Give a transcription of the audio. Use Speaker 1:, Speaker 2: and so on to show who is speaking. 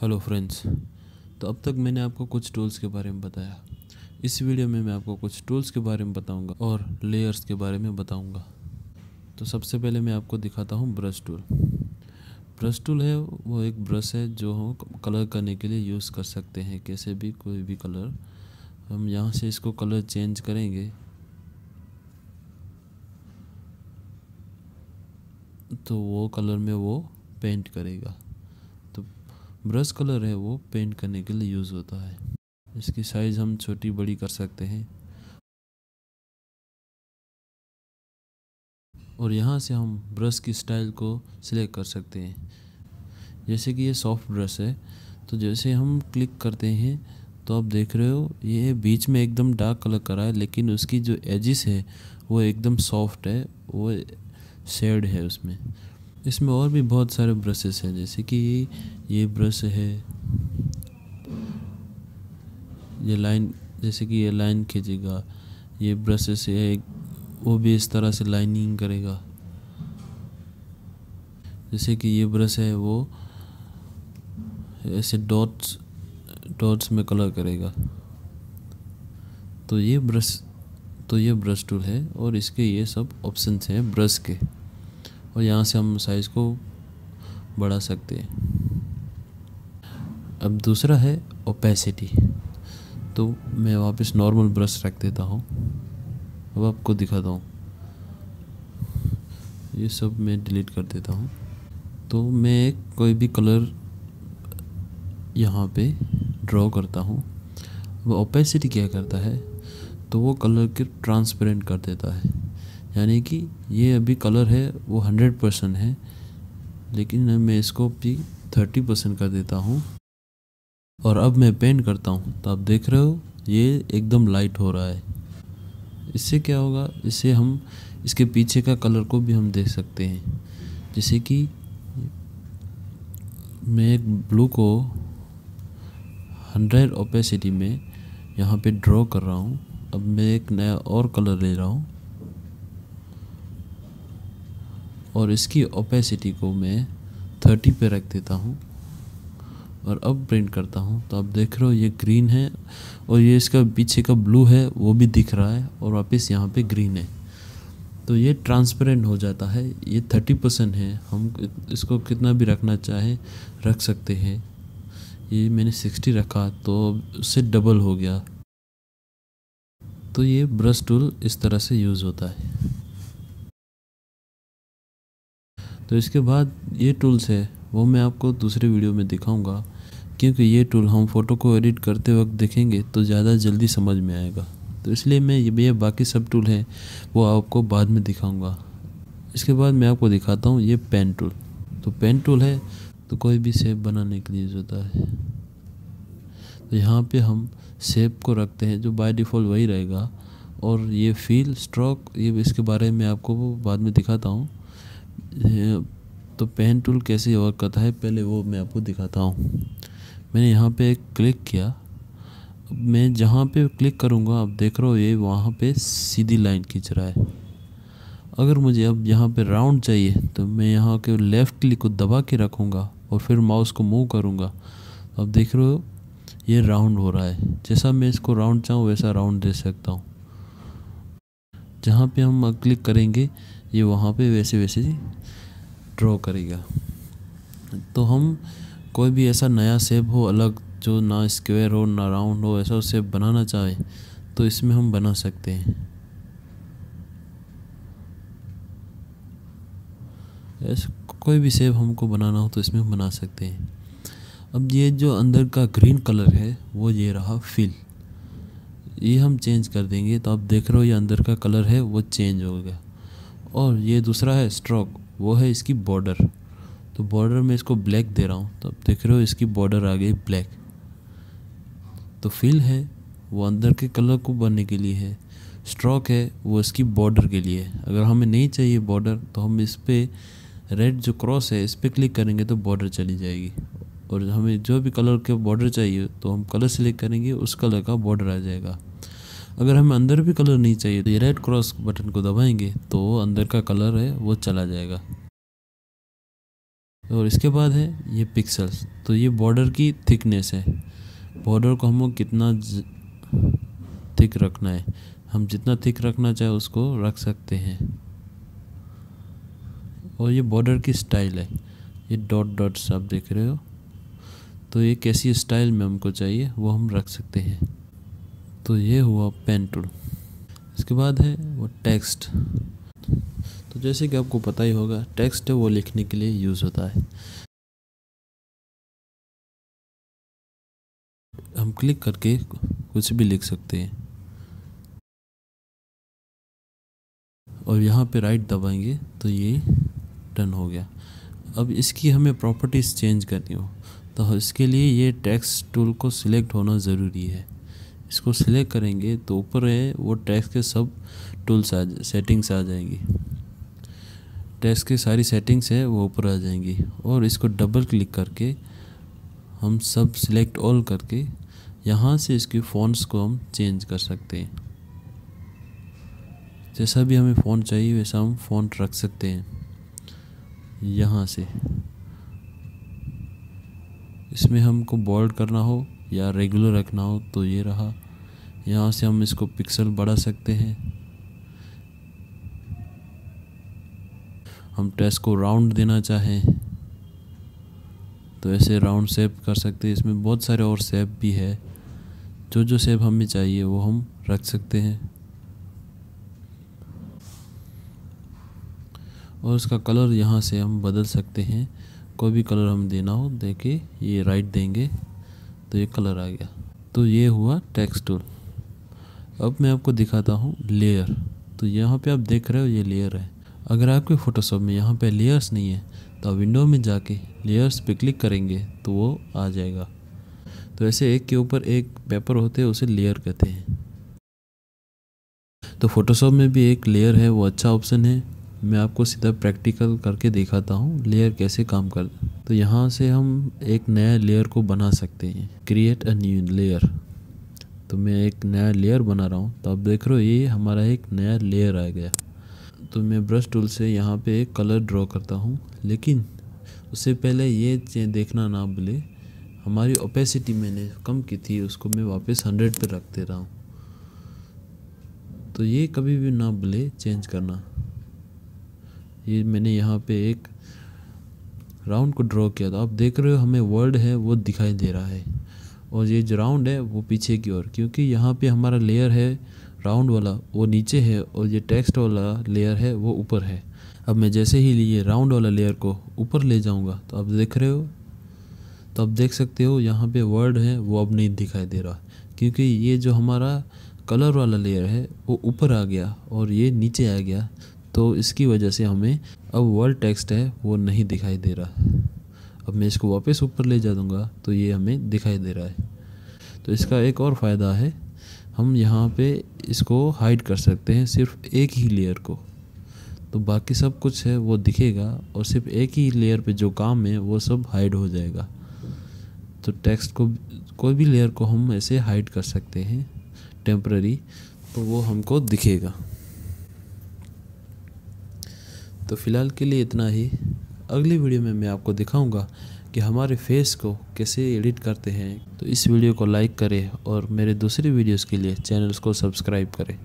Speaker 1: hello friends तो अब तक मैंने आपको कुछ टूल्स के बारे में बताया इस वीडियो में मैं आपको कुछ टूल्स के बारे में बताऊंगा और लेयर्स के बारे में बताऊंगा तो सबसे पहले मैं आपको दिखाता हूँ ब्रश टूल ब्रश टूल है वो एक ब्रश है जो हम कलर करने के लिए यूज़ कर सकते हैं कैसे भी कोई भी कलर हम यहाँ से इसको कलर चेंज करेंगे तो वो कलर में वो पेंट करेगा ब्रश कलर है वो पेंट करने के लिए यूज़ होता है इसकी साइज़ हम छोटी बड़ी कर सकते हैं और यहाँ से हम ब्रश की स्टाइल को सिलेक्ट कर सकते हैं जैसे कि ये सॉफ्ट ब्रश है तो जैसे हम क्लिक करते हैं तो आप देख रहे हो ये बीच में एकदम डार्क कलर करा है लेकिन उसकी जो एजिस है वो एकदम सॉफ्ट है वो शेड है उसमें इसमें और भी बहुत सारे ब्रशेस हैं जैसे कि ये ब्रश है ये लाइन जैसे कि ये लाइन खींचेगा ये ब्रश से एक वो भी इस तरह से लाइनिंग करेगा जैसे कि ये ब्रश है वो ऐसे डॉट्स डॉट्स में कलर करेगा तो ये ब्रश तो ये ब्रश टूल है और इसके ये सब ऑप्शंस हैं ब्रश के और यहाँ से हम साइज़ को बढ़ा सकते हैं अब दूसरा है ओपेसिटी तो मैं वापस नॉर्मल ब्रश रख देता हूँ अब आपको दिखाता हूँ ये सब मैं डिलीट कर देता हूँ तो मैं कोई भी कलर यहाँ पे ड्रॉ करता हूँ वो ओपेसिटी क्या करता है तो वो कलर के ट्रांसपेरेंट कर देता है यानी कि ये अभी कलर है वो हंड्रेड परसेंट है लेकिन मैं इसको भी थर्टी परसेंट कर देता हूँ और अब मैं पेंट करता हूँ तो आप देख रहे हो ये एकदम लाइट हो रहा है इससे क्या होगा इससे हम इसके पीछे का कलर को भी हम देख सकते हैं जैसे कि मैं एक ब्लू को हंड्रेड ओपेसिटी में यहाँ पे ड्रॉ कर रहा हूँ अब मैं एक नया और कलर ले रहा हूँ और इसकी ओपेसिटी को मैं थर्टी पे रख देता हूँ और अब प्रिंट करता हूँ तो आप देख रहे हो ये ग्रीन है और ये इसका पीछे का ब्लू है वो भी दिख रहा है और वापस यहाँ पे ग्रीन है तो ये ट्रांसपेरेंट हो जाता है ये थर्टी परसेंट है हम इसको कितना भी रखना चाहें रख सकते हैं ये मैंने सिक्सटी रखा तो उससे डबल हो गया तो ये ब्रश टूल इस तरह से यूज़ होता है तो इसके बाद ये टूल्स है वो मैं आपको दूसरे वीडियो में दिखाऊंगा क्योंकि ये टूल हम फ़ोटो को एडिट करते वक्त देखेंगे तो ज़्यादा जल्दी समझ में आएगा तो इसलिए मैं ये बाकी सब टूल हैं वो आपको बाद में दिखाऊंगा इसके बाद मैं आपको दिखाता हूँ ये पेन टूल तो पेन टूल है तो कोई भी सेप बनाने के लिए होता है तो यहाँ पर हम सेप को रखते हैं जो बाय डिफ़ॉल्ट वही रहेगा और ये फील स्ट्रोक ये इसके बारे में आपको बाद में दिखाता हूँ तो पेन टूल कैसे वर्क करता है पहले वो मैं आपको दिखाता हूँ मैंने यहाँ पे क्लिक किया मैं जहाँ पे क्लिक करूँगा आप देख रहे हो ये वहाँ पे सीधी लाइन खींच रहा है अगर मुझे अब यहाँ पे राउंड चाहिए तो मैं यहाँ के लेफ़्ट क्लिक को दबा के रखूँगा और फिर माउस को मूव करूँगा अब देख रहे हो ये राउंड हो रहा है जैसा मैं इसको राउंड चाहूँ वैसा राउंड दे सकता हूँ जहाँ पे हम क्लिक करेंगे ये वहाँ पे वैसे वैसे ड्रॉ करेगा तो हम कोई भी ऐसा नया सेप हो अलग जो ना स्क्वायर हो ना राउंड हो ऐसा सेप बनाना चाहे तो इसमें हम बना सकते हैं ऐसा कोई भी सेब हमको बनाना हो तो इसमें हम बना सकते हैं अब ये जो अंदर का ग्रीन कलर है वो ये रहा फिल ये हम चेंज कर देंगे तो आप देख रहे हो ये अंदर का कलर है वो चेंज हो गया और ये दूसरा है स्ट्रोक वो है इसकी बॉर्डर तो बॉर्डर में इसको ब्लैक दे रहा हूँ तो आप देख रहे हो इसकी बॉर्डर आ गई ब्लैक तो फिल है वो अंदर के कलर को भरने के लिए है स्ट्रोक है वो इसकी बॉर्डर के लिए है अगर हमें नहीं चाहिए बॉर्डर तो हम इस पर रेड जो क्रॉस है इस पर क्लिक करेंगे तो बॉर्डर चली जाएगी और हमें जो भी कलर के बॉर्डर चाहिए तो हम कलर सेलेक्ट करेंगे उस कलर का बॉर्डर आ जाएगा अगर हमें अंदर भी कलर नहीं चाहिए तो ये रेड क्रॉस बटन को दबाएंगे तो अंदर का कलर है वो चला जाएगा और इसके बाद है ये पिक्सल्स तो ये बॉर्डर की थिकनेस है बॉर्डर को हम कितना ज... थिक रखना है हम जितना थिक रखना चाहे उसको रख सकते हैं और ये बॉर्डर की स्टाइल है ये डॉट डॉट्स आप देख रहे हो तो ये कैसी स्टाइल में हमको चाहिए वो हम रख सकते हैं तो ये हुआ पेन टूल इसके बाद है वो टेक्स्ट तो जैसे कि आपको पता ही होगा टेक्स्ट वो लिखने के लिए यूज़ होता है हम क्लिक करके कुछ भी लिख सकते हैं और यहाँ पे राइट दबाएंगे तो ये डन हो गया अब इसकी हमें प्रॉपर्टीज़ चेंज करनी हो तो इसके लिए ये टेक्स्ट टूल को सिलेक्ट होना ज़रूरी है इसको सिलेक्ट करेंगे तो ऊपर है वो टैक्स के सब टूल्स आ सेटिंग्स आ जाएंगी टैक्स की सारी सेटिंग्स है वो ऊपर आ जाएंगी और इसको डबल क्लिक करके हम सब सिलेक्ट ऑल करके यहाँ से इसकी फ़ॉन्ट्स को हम चेंज कर सकते हैं जैसा भी हमें फ़ॉन्ट चाहिए वैसा हम फ़ॉन्ट रख सकते हैं यहाँ से इसमें हमको बोल्ड करना हो या रेगुलर रखना हो तो ये रहा यहाँ से हम इसको पिक्सल बढ़ा सकते हैं हम टेस्ट को राउंड देना चाहें तो ऐसे राउंड सेप कर सकते हैं इसमें बहुत सारे और सेप भी है जो जो सेप हमें चाहिए वो हम रख सकते हैं और इसका कलर यहाँ से हम बदल सकते हैं कोई भी कलर हम देना हो दे के ये राइट देंगे तो ये कलर आ गया तो ये हुआ टेक्स्ट टूल अब मैं आपको दिखाता हूँ लेयर तो यहाँ पे आप देख रहे हो ये लेयर है अगर आपके फ़ोटोशॉप में यहाँ पे लेयर्स नहीं है तो आप विंडो में जाके लेयर्स पे क्लिक करेंगे तो वो आ जाएगा तो ऐसे एक के ऊपर एक पेपर होते हैं उसे लेयर कहते हैं तो फ़ोटोशॉप में भी एक लेयर है वो अच्छा ऑप्शन है मैं आपको सीधा प्रैक्टिकल करके दिखाता हूँ लेयर कैसे काम कर तो यहाँ से हम एक नया लेयर को बना सकते हैं क्रिएट अ न्यू लेयर तो मैं एक नया लेयर बना रहा हूँ तो आप देख रहे हो ये हमारा एक नया लेयर आ गया तो मैं ब्रश टूल से यहाँ पे एक कलर ड्रॉ करता हूँ लेकिन उससे पहले ये देखना ना भूले हमारी ओपेसिटी मैंने कम की थी उसको मैं वापस हंड्रेड पर रखते रहा हूँ तो ये कभी भी ना भूले चेंज करना ये मैंने यहाँ पे एक राउंड को ड्रॉ किया था आप देख रहे हो हमें वर्ड है वो दिखाई दे रहा है और ये जो राउंड है वो पीछे की ओर क्योंकि यहाँ पे हमारा लेयर है राउंड वाला वो नीचे है और ये टेक्स्ट वाला लेयर है वो ऊपर है अब मैं जैसे ही ये राउंड वाला लेयर को ऊपर ले जाऊँगा तो आप देख रहे हो तो आप देख सकते हो यहाँ पे वर्ड है वो अब नहीं दिखाई दे रहा क्योंकि ये जो हमारा कलर वाला लेयर है वो ऊपर आ गया और ये नीचे आ गया तो इसकी वजह से हमें अब वर्ल्ड टेक्स्ट है वो नहीं दिखाई दे रहा अब मैं इसको वापस ऊपर ले जा दूँगा तो ये हमें दिखाई दे रहा है तो इसका एक और फ़ायदा है हम यहाँ पे इसको हाइड कर सकते हैं सिर्फ एक ही लेयर को तो बाकी सब कुछ है वो दिखेगा और सिर्फ एक ही लेयर पे जो काम है वो सब हाइड हो जाएगा तो टेक्स्ट को कोई भी लेयर को हम ऐसे हाइड कर सकते हैं टेम्प्ररी तो वो हमको दिखेगा तो फ़िलहाल के लिए इतना ही अगली वीडियो में मैं आपको दिखाऊंगा कि हमारे फेस को कैसे एडिट करते हैं तो इस वीडियो को लाइक करें और मेरे दूसरी वीडियोस के लिए चैनल्स को सब्सक्राइब करें